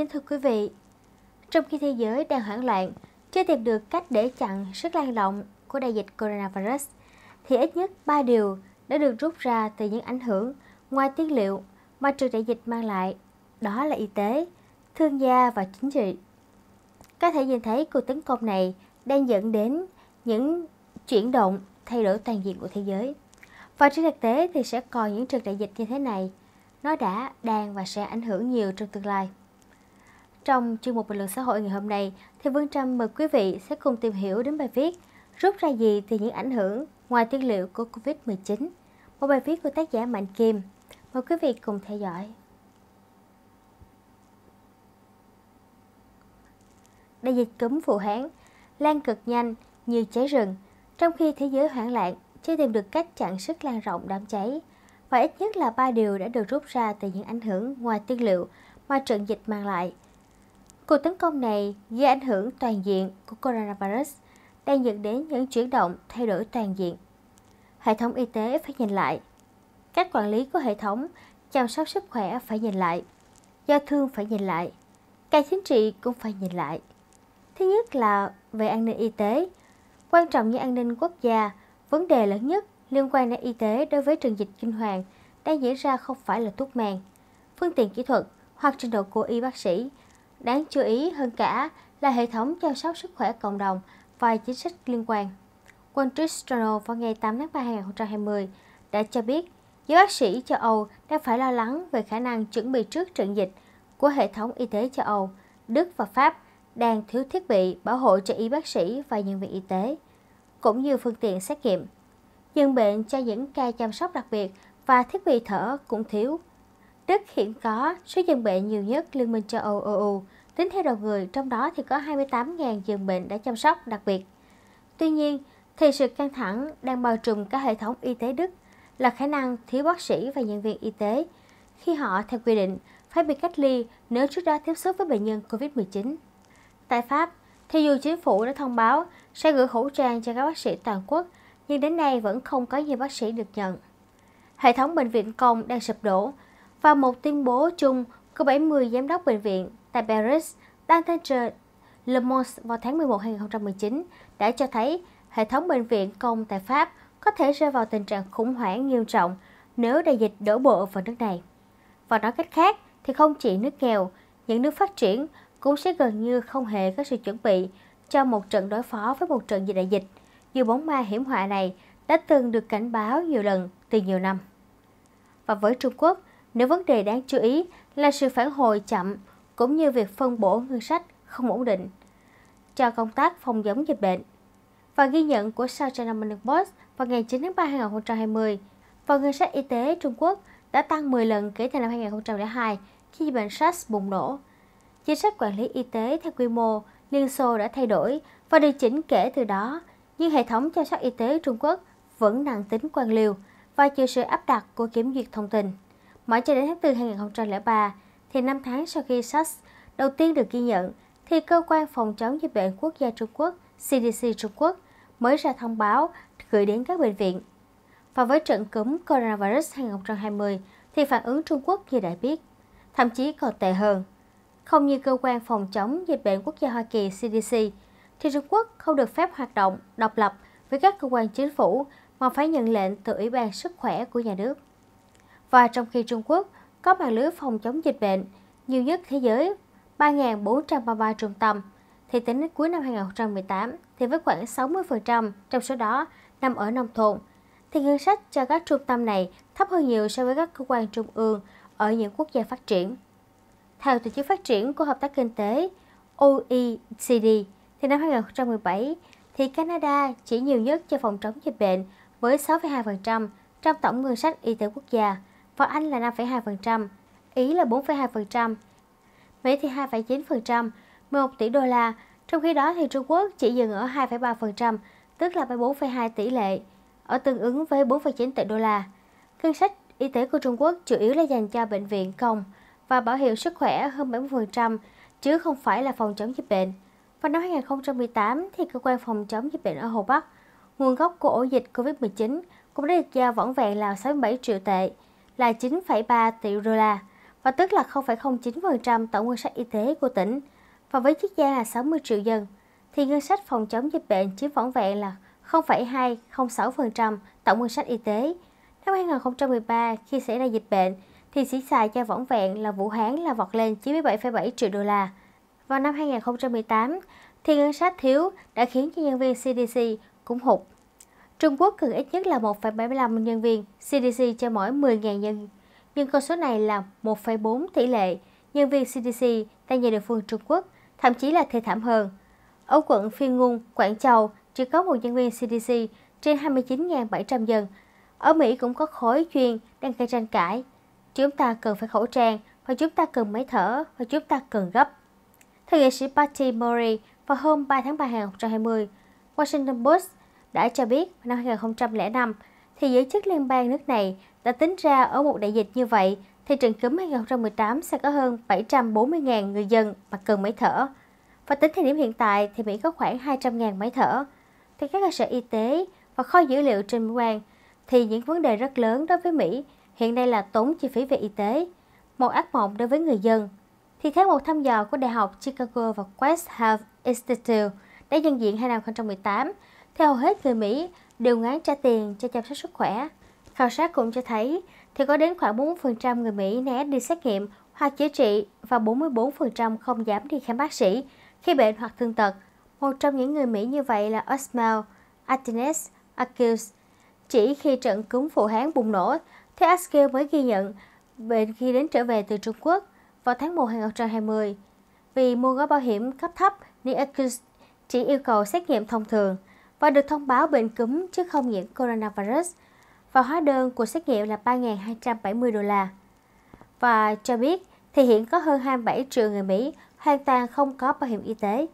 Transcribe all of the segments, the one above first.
Kính thưa quý vị, trong khi thế giới đang hoảng loạn, chưa tìm được cách để chặn sức lan rộng của đại dịch coronavirus, thì ít nhất 3 điều đã được rút ra từ những ảnh hưởng ngoài tiết liệu mà trường đại dịch mang lại, đó là y tế, thương gia và chính trị. Có thể nhìn thấy cuộc tấn công này đang dẫn đến những chuyển động thay đổi toàn diện của thế giới. Và trên thực tế thì sẽ còn những trường đại dịch như thế này. Nó đã, đang và sẽ ảnh hưởng nhiều trong tương lai. Trong chuyên mục bình luận xã hội ngày hôm nay, thì Vương Trâm mời quý vị sẽ cùng tìm hiểu đến bài viết Rút ra gì từ những ảnh hưởng ngoài tiên liệu của Covid-19? Một bài viết của tác giả Mạnh Kim. Mời quý vị cùng theo dõi. Đại dịch cúm phụ Hán lan cực nhanh như cháy rừng, trong khi thế giới hoảng loạn chưa tìm được cách chặn sức lan rộng đám cháy. Và ít nhất là ba điều đã được rút ra từ những ảnh hưởng ngoài tiên liệu mà trận dịch mang lại. Cuộc tấn công này gây ảnh hưởng toàn diện của coronavirus đang dẫn đến những chuyển động thay đổi toàn diện. Hệ thống y tế phải nhìn lại. Các quản lý của hệ thống chăm sóc sức khỏe phải nhìn lại. Giao thương phải nhìn lại. Cả chính trị cũng phải nhìn lại. Thứ nhất là về an ninh y tế. Quan trọng như an ninh quốc gia, vấn đề lớn nhất liên quan đến y tế đối với trường dịch kinh hoàng đang diễn ra không phải là thuốc men, phương tiện kỹ thuật hoặc trình độ của y bác sĩ Đáng chú ý hơn cả là hệ thống chăm sóc sức khỏe cộng đồng và chính sách liên quan. Wall Street Journal vào ngày 8 tháng 3 năm 2020 đã cho biết giới bác sĩ châu Âu đang phải lo lắng về khả năng chuẩn bị trước trận dịch của hệ thống y tế châu Âu, Đức và Pháp đang thiếu thiết bị bảo hộ cho y bác sĩ và nhân viên y tế, cũng như phương tiện xét nghiệm. Dân bệnh cho những ca chăm sóc đặc biệt và thiết bị thở cũng thiếu Đức hiện có số giường bệnh nhiều nhất Liên minh châu Âu EU, tính theo đầu người, trong đó thì có 28.000 giường bệnh đã chăm sóc đặc biệt. Tuy nhiên, thì sự căng thẳng đang bao trùm cả hệ thống y tế Đức là khả năng thiếu bác sĩ và nhân viên y tế khi họ theo quy định phải bị cách ly nếu trước đó tiếp xúc với bệnh nhân COVID-19. Tại Pháp, thì dù chính phủ đã thông báo sẽ gửi khẩu trang cho các bác sĩ toàn quốc, nhưng đến nay vẫn không có nhiều bác sĩ được nhận. Hệ thống bệnh viện công đang sụp đổ và một tuyên bố chung của 70 giám đốc bệnh viện tại Paris đăng trên tờ Le Monde vào tháng 11 2019 đã cho thấy hệ thống bệnh viện công tại Pháp có thể rơi vào tình trạng khủng hoảng nghiêm trọng nếu đại dịch đổ bộ vào nước này. Và nói cách khác thì không chỉ nước nghèo, những nước phát triển cũng sẽ gần như không hề có sự chuẩn bị cho một trận đối phó với một trận dịch đại dịch. Dù bóng ma hiểm họa này đã từng được cảnh báo nhiều lần từ nhiều năm. Và với Trung Quốc, nếu vấn đề đáng chú ý là sự phản hồi chậm cũng như việc phân bổ ngân sách không ổn định cho công tác phòng chống dịch bệnh. Và ghi nhận của South China Morning Post vào ngày 9 tháng 3 năm 2020, và ngân sách y tế Trung Quốc đã tăng 10 lần kể từ năm 2002 khi dịch bệnh SARS bùng nổ. Chính sách quản lý y tế theo quy mô Liên Xô đã thay đổi và điều chỉnh kể từ đó, nhưng hệ thống chăm sóc y tế Trung Quốc vẫn nặng tính quan liêu và chịu sự áp đặt của kiểm duyệt thông tin. Mãi cho đến tháng 4 2003, thì năm tháng sau khi SARS đầu tiên được ghi nhận, thì Cơ quan Phòng chống dịch bệnh quốc gia Trung Quốc CDC Trung Quốc mới ra thông báo gửi đến các bệnh viện. Và với trận cúm coronavirus 2020 thì phản ứng Trung Quốc như đã biết, thậm chí còn tệ hơn. Không như cơ quan phòng chống dịch bệnh quốc gia Hoa Kỳ CDC, thì Trung Quốc không được phép hoạt động độc lập với các cơ quan chính phủ mà phải nhận lệnh từ Ủy ban Sức khỏe của nhà nước. Và trong khi Trung Quốc có mạng lưới phòng chống dịch bệnh nhiều nhất thế giới 3.433 trung tâm, thì tính đến cuối năm 2018 thì với khoảng 60% trong số đó nằm ở nông thôn, thì ngân sách cho các trung tâm này thấp hơn nhiều so với các cơ quan trung ương ở những quốc gia phát triển. Theo Tổ chức Phát triển của Hợp tác Kinh tế OECD thì năm 2017 thì Canada chỉ nhiều nhất cho phòng chống dịch bệnh với 6,2% trong tổng ngân sách y tế quốc gia – và Anh là 5,2%, Ý là 4,2%, Mỹ thì 2,9%, 11 tỷ đô la, trong khi đó thì Trung Quốc chỉ dừng ở 2,3%, tức là 4,2 tỷ lệ, ở tương ứng với 4,9 tỷ đô la. Ngân sách y tế của Trung Quốc chủ yếu là dành cho bệnh viện công và bảo hiểm sức khỏe hơn 70%, chứ không phải là phòng chống dịch bệnh. Vào năm 2018, thì cơ quan phòng chống dịch bệnh ở Hồ Bắc, nguồn gốc của ổ dịch COVID-19 cũng đã được giao võng vẹn là 67 triệu tệ, là 9,3 tỷ đô la và tức là 0,09% tổng ngân sách y tế của tỉnh. Và với chiếc gia là 60 triệu dân, thì ngân sách phòng chống dịch bệnh chiếm vỏn vẹn là 0,206% tổng ngân sách y tế. Năm 2013, khi xảy ra dịch bệnh, thì sĩ xài cho võng vẹn là Vũ Hán là vọt lên 97,7 triệu đô la. Vào năm 2018, thì ngân sách thiếu đã khiến cho nhân viên CDC cũng hụt Trung Quốc cần ít nhất là 1,75 nhân viên CDC cho mỗi 10.000 nhân, nhưng con số này là 1,4 tỷ lệ nhân viên CDC tại nhiều địa phương Trung Quốc, thậm chí là thê thảm hơn. Ở quận Phiên Ngung, Quảng Châu chỉ có một nhân viên CDC trên 29.700 dân. Ở Mỹ cũng có khối chuyên đang gây tranh cãi. Chúng ta cần phải khẩu trang, và chúng ta cần máy thở, và chúng ta cần gấp. Theo nghệ sĩ Patty Murray, vào hôm 3 tháng 3 2020, Washington Post đã cho biết năm 2005 thì giới chức liên bang nước này đã tính ra ở một đại dịch như vậy thì trận cúm 2018 sẽ có hơn 740.000 người dân mà cần máy thở. Và tính thời điểm hiện tại thì Mỹ có khoảng 200.000 máy thở. Thì các cơ sở y tế và kho dữ liệu trên Mỹ quan thì những vấn đề rất lớn đối với Mỹ hiện nay là tốn chi phí về y tế, một ác mộng đối với người dân. Thì theo một thăm dò của Đại học Chicago và Quest Health Institute đã nhận diện 2018 thì hầu hết người Mỹ đều ngán trả tiền cho chăm sóc sức khỏe. Khảo sát cũng cho thấy thì có đến khoảng 4% người Mỹ né đi xét nghiệm hoặc chữa trị và 44% không dám đi khám bác sĩ khi bệnh hoặc thương tật. Một trong những người Mỹ như vậy là Osmal Atenes Akils. Chỉ khi trận cúm phụ hán bùng nổ, thì Akils mới ghi nhận bệnh khi đến trở về từ Trung Quốc vào tháng 1 2020. Vì mua gói bảo hiểm cấp thấp, nên Akils chỉ yêu cầu xét nghiệm thông thường – và được thông báo bệnh cúm chứ không nhiễm coronavirus và hóa đơn của xét nghiệm là 3.270 đô la. Và cho biết thì hiện có hơn 27 triệu người Mỹ hoàn toàn không có bảo hiểm y tế.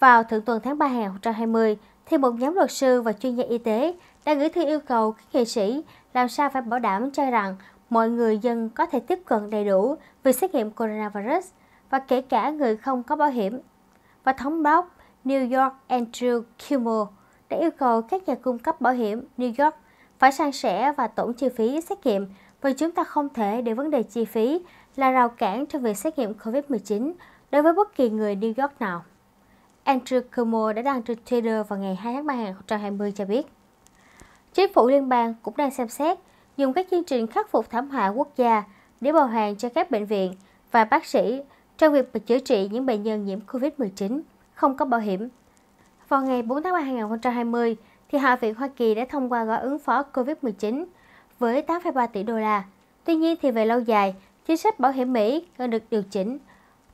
Vào thượng tuần tháng 3 2020, thì một nhóm luật sư và chuyên gia y tế đã gửi thư yêu cầu các nghệ sĩ làm sao phải bảo đảm cho rằng mọi người dân có thể tiếp cận đầy đủ việc xét nghiệm coronavirus và kể cả người không có bảo hiểm. Và thống đốc New York Andrew Cuomo đã yêu cầu các nhà cung cấp bảo hiểm New York phải san sẻ và tổng chi phí xét nghiệm vì chúng ta không thể để vấn đề chi phí là rào cản cho việc xét nghiệm COVID-19 đối với bất kỳ người New York nào. Andrew Cuomo đã đăng trên Twitter vào ngày 2 tháng 3 2020 cho biết. Chính phủ liên bang cũng đang xem xét dùng các chương trình khắc phục thảm họa quốc gia để bào hàng cho các bệnh viện và bác sĩ trong việc chữa trị những bệnh nhân nhiễm COVID-19 không có bảo hiểm. Vào ngày 4 tháng 3 năm 2020, thì Hạ viện Hoa Kỳ đã thông qua gói ứng phó COVID-19 với 8,3 tỷ đô la. Tuy nhiên thì về lâu dài, chính sách bảo hiểm Mỹ cần được điều chỉnh.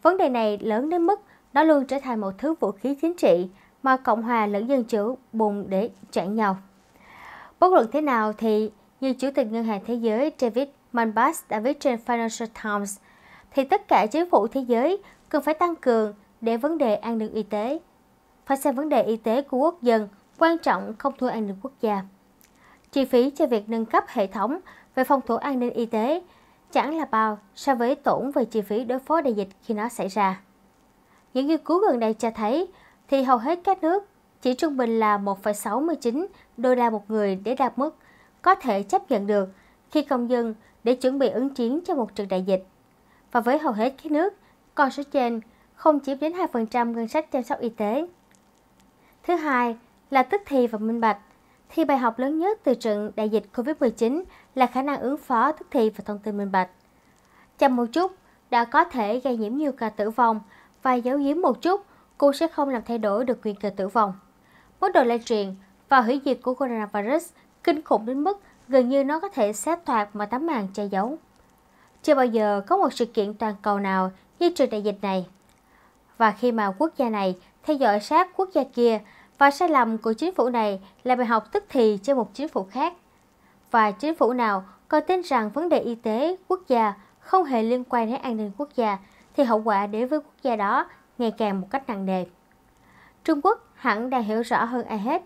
Vấn đề này lớn đến mức nó luôn trở thành một thứ vũ khí chính trị mà Cộng hòa lẫn dân chủ bùng để chặn nhau. Bất luận thế nào thì như Chủ tịch Ngân hàng Thế giới David Malpass đã viết trên Financial Times, thì tất cả chính phủ thế giới cần phải tăng cường để vấn đề an ninh y tế. Phải xem vấn đề y tế của quốc dân quan trọng không thua an ninh quốc gia. Chi phí cho việc nâng cấp hệ thống về phòng thủ an ninh y tế chẳng là bao so với tổn về chi phí đối phó đại dịch khi nó xảy ra. Những nghiên cứu gần đây cho thấy thì hầu hết các nước chỉ trung bình là 1,69 đô la một người để đạt mức có thể chấp nhận được khi công dân để chuẩn bị ứng chiến cho một trận đại dịch. Và với hầu hết các nước, con số trên không chiếm đến 2% ngân sách chăm sóc y tế. Thứ hai là tức thì và minh bạch. Thì bài học lớn nhất từ trận đại dịch COVID-19 là khả năng ứng phó tức thì và thông tin minh bạch. Chậm một chút đã có thể gây nhiễm nhiều ca tử vong và giấu giếm một chút cũng sẽ không làm thay đổi được nguy cơ tử vong. Mức độ lây truyền và hủy diệt của coronavirus kinh khủng đến mức gần như nó có thể xé toạc mà tấm màn che giấu. Chưa bao giờ có một sự kiện toàn cầu nào như trường đại dịch này và khi mà quốc gia này theo dõi sát quốc gia kia và sai lầm của chính phủ này là bài học tức thì cho một chính phủ khác. Và chính phủ nào còn tin rằng vấn đề y tế quốc gia không hề liên quan đến an ninh quốc gia thì hậu quả đến với quốc gia đó ngày càng một cách nặng nề. Trung Quốc hẳn đã hiểu rõ hơn ai hết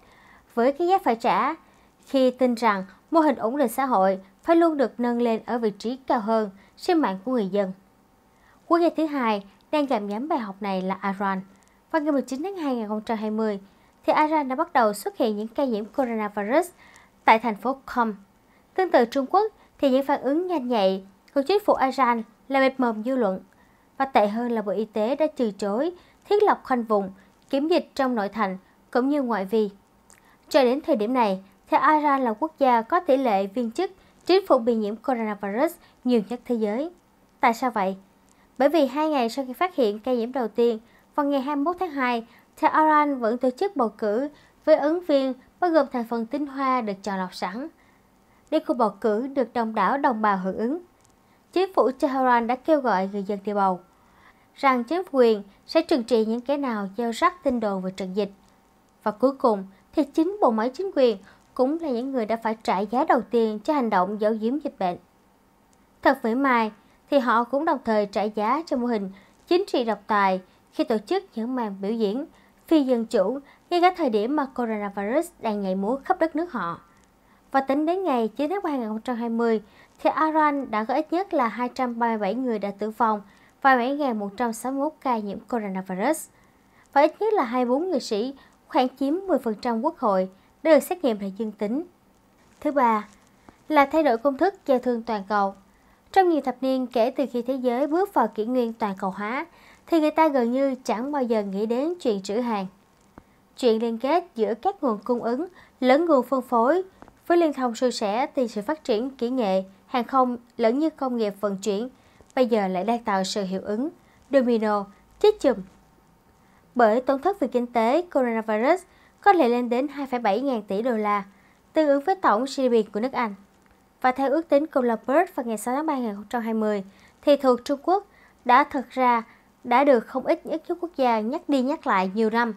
với cái giá phải trả khi tin rằng mô hình ổn định xã hội phải luôn được nâng lên ở vị trí cao hơn sinh mạng của người dân. Quốc gia thứ hai đang gặm nhắm bài học này là Iran. Vào ngày 19 tháng 2 năm 2020, thì Iran đã bắt đầu xuất hiện những ca nhiễm coronavirus tại thành phố Qom. Tương tự Trung Quốc thì những phản ứng nhanh nhạy của chính phủ Iran là mệt mồm dư luận. Và tệ hơn là Bộ Y tế đã từ chối thiết lập khoanh vùng, kiểm dịch trong nội thành cũng như ngoại vi. Cho đến thời điểm này, thì Iran là quốc gia có tỷ lệ viên chức chính phủ bị nhiễm coronavirus nhiều nhất thế giới. Tại sao vậy? Bởi vì hai ngày sau khi phát hiện ca nhiễm đầu tiên, vào ngày 21 tháng 2, Tehran vẫn tổ chức bầu cử với ứng viên bao gồm thành phần tinh hoa được chọn lọc sẵn. Để cuộc bầu cử được đông đảo đồng bào hưởng ứng, chính phủ Tehran đã kêu gọi người dân đi bầu, rằng chính quyền sẽ trừng trị những kẻ nào gieo rắc tin đồn về trận dịch. Và cuối cùng thì chính bộ máy chính quyền cũng là những người đã phải trả giá đầu tiên cho hành động giấu giếm dịch bệnh. Thật vĩ mai, thì họ cũng đồng thời trả giá cho mô hình chính trị độc tài khi tổ chức những màn biểu diễn phi dân chủ ngay cả thời điểm mà coronavirus đang nhảy múa khắp đất nước họ. Và tính đến ngày 9 tháng 3 2020, thì Iran đã có ít nhất là 237 người đã tử vong và 7.161 ca nhiễm coronavirus. Và ít nhất là 24 người sĩ, khoảng chiếm 10% quốc hội, đã được xét nghiệm là dương tính. Thứ ba là thay đổi công thức giao thương toàn cầu. Trong nhiều thập niên kể từ khi thế giới bước vào kỷ nguyên toàn cầu hóa, thì người ta gần như chẳng bao giờ nghĩ đến chuyện trữ hàng. Chuyện liên kết giữa các nguồn cung ứng lẫn nguồn phân phối với liên thông suy sẻ từ sự phát triển kỹ nghệ, hàng không lẫn như công nghiệp vận chuyển, bây giờ lại đang tạo sự hiệu ứng, domino, chết chùm. Bởi tổn thất về kinh tế coronavirus có thể lên đến 2,7 ngàn tỷ đô la, tương ứng với tổng GDP của nước Anh và theo ước tính của Bloomberg vào ngày 6 tháng 3 2020, thì thuộc Trung Quốc đã thực ra đã được không ít những các quốc gia nhắc đi nhắc lại nhiều năm.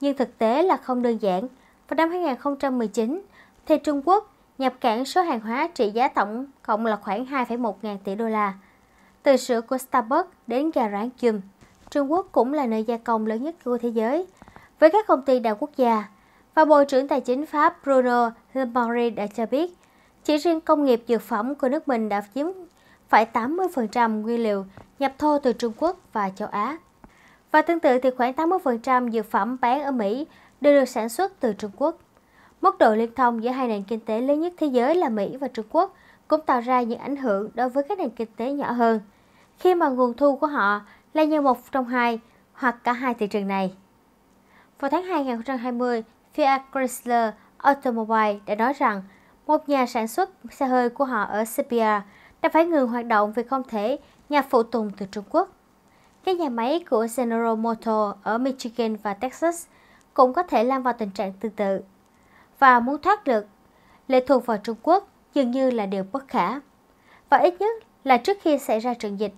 Nhưng thực tế là không đơn giản. Vào năm 2019, thì Trung Quốc nhập cảng số hàng hóa trị giá tổng cộng là khoảng 2,1 ngàn tỷ đô la. Từ sữa của Starbucks đến gà rán chùm, Trung Quốc cũng là nơi gia công lớn nhất của thế giới, với các công ty đa quốc gia. Và Bộ trưởng Tài chính Pháp Bruno Le Maire đã cho biết, chỉ riêng công nghiệp dược phẩm của nước mình đã chiếm phải 80% nguyên liệu nhập thô từ Trung Quốc và châu Á. Và tương tự thì khoảng 80% dược phẩm bán ở Mỹ đều được sản xuất từ Trung Quốc. Mức độ liên thông giữa hai nền kinh tế lớn nhất thế giới là Mỹ và Trung Quốc cũng tạo ra những ảnh hưởng đối với các nền kinh tế nhỏ hơn, khi mà nguồn thu của họ là như một trong hai hoặc cả hai thị trường này. Vào tháng 2020, Fiat Chrysler Automobile đã nói rằng một nhà sản xuất xe hơi của họ ở Serbia đã phải ngừng hoạt động vì không thể nhà phụ tùng từ Trung Quốc. Các nhà máy của General Motors ở Michigan và Texas cũng có thể lâm vào tình trạng tương tự. Và muốn thoát được, lệ thuộc vào Trung Quốc dường như là điều bất khả. Và ít nhất là trước khi xảy ra trận dịch.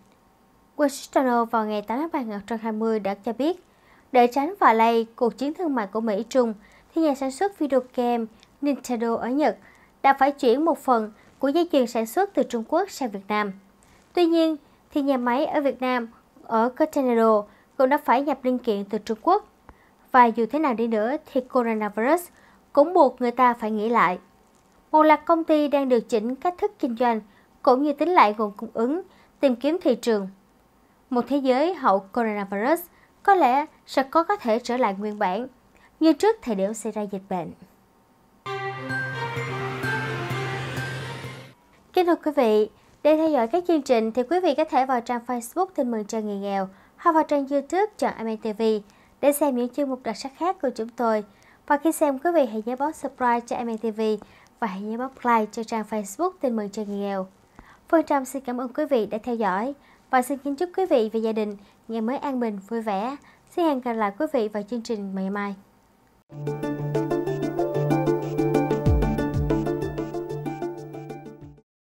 Wall vào ngày 8 tháng 3 năm 2020 đã cho biết, để tránh và lây cuộc chiến thương mại của Mỹ-Trung, thì nhà sản xuất video game Nintendo ở Nhật đã phải chuyển một phần của dây chuyền sản xuất từ Trung Quốc sang Việt Nam. Tuy nhiên, thì nhà máy ở Việt Nam, ở Cotonero, cũng đã phải nhập linh kiện từ Trung Quốc. Và dù thế nào đi nữa thì coronavirus cũng buộc người ta phải nghĩ lại. Một loạt công ty đang điều chỉnh cách thức kinh doanh cũng như tính lại nguồn cung ứng, tìm kiếm thị trường. Một thế giới hậu coronavirus có lẽ sẽ có có thể trở lại nguyên bản như trước thời điểm xảy ra dịch bệnh. Kính thưa quý vị, để theo dõi các chương trình thì quý vị có thể vào trang Facebook Tin mừng cho người nghèo hoặc vào trang YouTube Chọn MNTV để xem những chương mục đặc sắc khác của chúng tôi. Và khi xem quý vị hãy nhớ bấm subscribe cho MNTV và hãy nhớ bấm like cho trang Facebook Tin mừng cho người nghèo. Phương Trâm xin cảm ơn quý vị đã theo dõi và xin kính chúc quý vị và gia đình ngày mới an bình, vui vẻ. Xin hẹn gặp lại quý vị vào chương trình ngày mai.